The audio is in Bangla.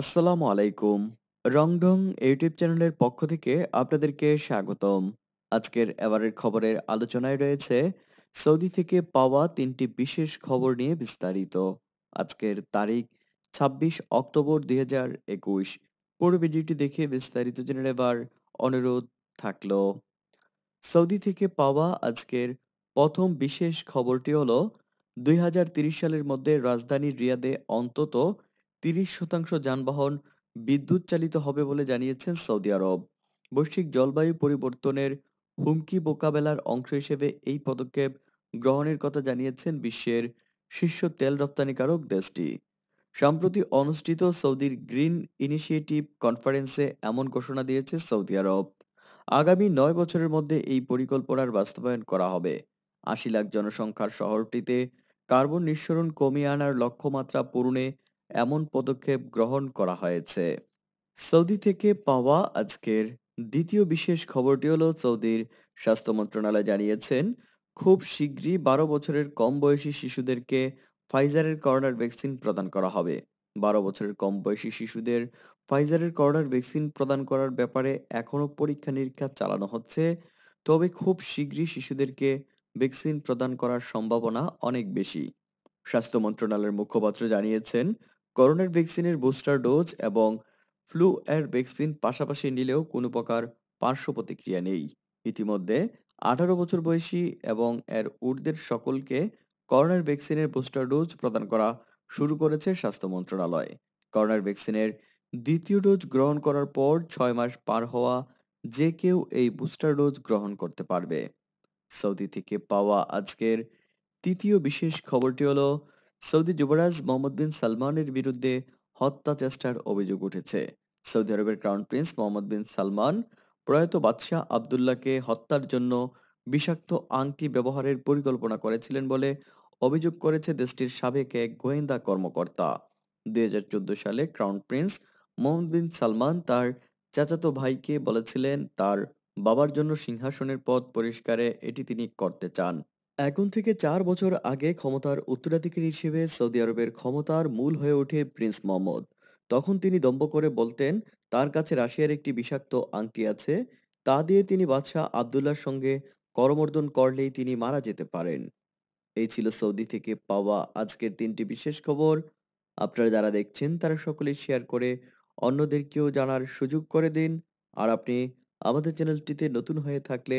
আসসালামু আলাইকুম রংডং ইউটিউব চ্যানেলের পক্ষ থেকে আপনাদেরকে স্বাগতম আজকের এবারের খবরের আলোচনায় রয়েছে সৌদি থেকে পাওয়া তিনটি বিশেষ খবর নিয়ে বিস্তারিত আজকের তারিখ ২৬ অক্টোবর দুই হাজার একুশ পুরো ভিডিওটি দেখে বিস্তারিত জেনে নেবার অনুরোধ থাকল সৌদি থেকে পাওয়া আজকের প্রথম বিশেষ খবরটি হলো দুই সালের মধ্যে রাজধানী রিয়াদে অন্তত তিরিশ শতাংশ যানবাহন বিদ্যুৎ চালিত হবে বলে জানিয়েছেন সৌদি আরব বৈশ্বিক জলবায়ু পরিবর্তনের হুমকি মোকাবেলার অংশ হিসেবে এই পদক্ষেপ গ্রহণের কথা জানিয়েছেন বিশ্বের শীর্ষ তেল রপ্তানিকারক দেশটি সম্প্রতি অনুষ্ঠিত সৌদির গ্রিন ইনিশিয়েটিভ কনফারেন্সে এমন ঘোষণা দিয়েছে সৌদি আরব আগামী নয় বছরের মধ্যে এই পরিকল্পনার বাস্তবায়ন করা হবে আশি লাখ জনসংখ্যার শহরটিতে কার্বন নিঃসরণ কমিয়ে আনার লক্ষ্যমাত্রা পূরণে এমন পদক্ষেপ গ্রহণ করা হয়েছে সৌদি থেকে পাওয়া আজকের দ্বিতীয় বিশেষ খবরটি হলো সৌদির স্বাস্থ্য মন্ত্রণালয় জানিয়েছেন খুব শীঘ্রই বারো বছরের কম বয়সী শিশুদেরকে ফাইজারের করোনার ভ্যাকসিন প্রদান করা হবে বারো বছরের কম বয়সী শিশুদের ফাইজারের করোনার ভ্যাকসিন প্রদান করার ব্যাপারে এখনও পরীক্ষা নিরীক্ষা চালানো হচ্ছে তবে খুব শীঘ্রই শিশুদেরকে ভ্যাকসিন প্রদান করার সম্ভাবনা অনেক বেশি স্বাস্থ্য মন্ত্রণালয়ের মুখপাত্র জানিয়েছেন করোনার ভ্যাকসিনের বুস্টার ডোজ এবং ফ্লু এর ভ্যাকসিন পাশাপাশি নিলেও কোনো প্রকার পার্শ্ব প্রতিক্রিয়া নেই ইতিমধ্যে আঠারো বছর বয়সী এবং এর ঊর্ধ্বের সকলকে করোনার ভ্যাকসিনের বুস্টার ডোজ প্রদান করা শুরু করেছে স্বাস্থ্য মন্ত্রণালয় করোনার ভ্যাকসিনের দ্বিতীয় ডোজ গ্রহণ করার পর ছয় মাস পার হওয়া যে কেউ এই বুস্টার ডোজ গ্রহণ করতে পারবে সৌদি থেকে পাওয়া আজকের তৃতীয় বিশেষ খবরটি হলো সৌদি যুবরাজ মোহাম্মদ বিন সালমানের বিরুদ্ধে হত্যা চেষ্টার অভিযোগ উঠেছে সৌদি আরবের crown prince Mohammed bin Salman প্রয়াত বাদশাহ আবদুল্লাহকে হত্যার জন্য বিষাক্ত আংটি ব্যবহারের পরিকল্পনা করেছিলেন বলে অভিযোগ করেছে দেশটির সাবেক এক গোয়েন্দা কর্মকর্তা দুই সালে crown prince Mohammed bin Salman তার চাচাতো ভাইকে বলেছিলেন তার বাবার জন্য সিংহাসনের পথ পরিষ্কারে এটি তিনি করতে চান এখন থেকে চার বছর আগে ক্ষমতার উত্তরাধিকারী হিসেবে সৌদি আরবের ক্ষমতার মূল হয়ে ওঠে প্রিন্স মোহাম্মদ তখন তিনি দম্ব করে বলতেন তার কাছে রাশিয়ার একটি বিষাক্ত আংটি আছে তা দিয়ে তিনি বাদশাহ আবদুল্লার সঙ্গে করমর্দন করলেই তিনি মারা যেতে পারেন এই ছিল সৌদি থেকে পাওয়া আজকের তিনটি বিশেষ খবর আপনারা যারা দেখছেন তারা সকলে শেয়ার করে অন্যদেরকেও জানার সুযোগ করে দিন আর আপনি আমাদের চ্যানেলটিতে নতুন হয়ে থাকলে